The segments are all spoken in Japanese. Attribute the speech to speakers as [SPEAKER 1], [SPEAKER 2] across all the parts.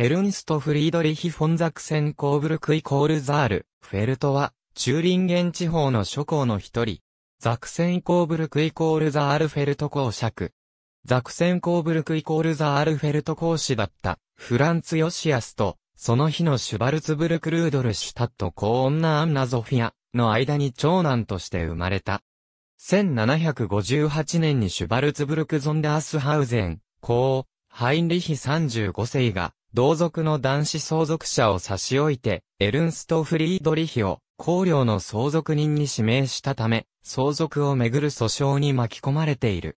[SPEAKER 1] エルンスト・フリードリヒ・フォンザクセン・コーブルクイ・コール・ザール、フェルトは、
[SPEAKER 2] チューリンゲン地方の諸侯の一人。ザクセン・コーブルクイ・コール・ザール・フェルト公爵。ザクセン・コーブルクイ・コール・ザール・フェルト公子だった、フランツ・ヨシアスと、その日のシュバルツブルク・ルードルシュタット・コーアンナ・ゾフィアの間に長男として生まれた。1758年にシュバルツブルク・ゾンダースハウゼン、公、ハインリヒ35世が、同族の男子相続者を差し置いて、エルンスト・フリードリヒを、公領の相続人に指名したため、相続をめぐる訴訟に巻き込まれている。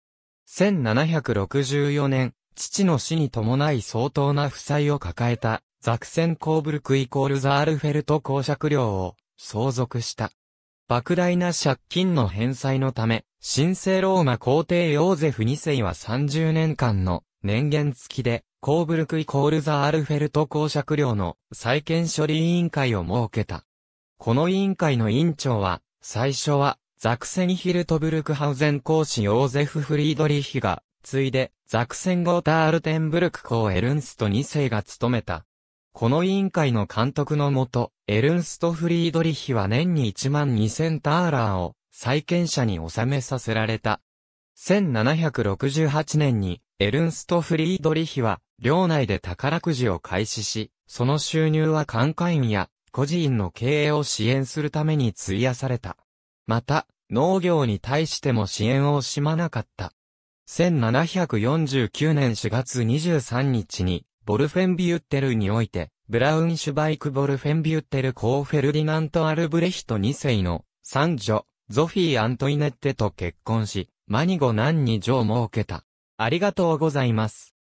[SPEAKER 2] 1764年、父の死に伴い相当な負債を抱えた、ザクセン・コーブルクイコールザールフェルト公爵領を相続した。莫大な借金の返済のため、神聖ローマ皇帝ヨーゼフ2世は30年間の年限付きで、コーブルクイコールザ・アルフェルト公爵領の再建処理委員会を設けた。この委員会の委員長は、最初は、ザクセンヒルトブルクハウゼン公使ヨーゼフ・フリードリヒが、ついで、ザクセンゴータールテンブルク公エルンスト2世が務めた。この委員会の監督のもと、エルンスト・フリードリヒは年に1万2000ターラーを、再建者に納めさせられた。1768年にエルンスト・フリードリヒは領内で宝くじを開始し、その収入は官会員や個人の経営を支援するために費やされた。また、農業に対しても支援を惜しまなかった。1749年4月23日に、ボルフェンビュッテルにおいて、ブラウンシュバイク・ボルフェンビュッテル・コー・フェルディナント・アルブレヒト2世の三女、ゾフィー・アントイネッテと結婚し、マニゴ何
[SPEAKER 1] にを設けた。ありがとうございます。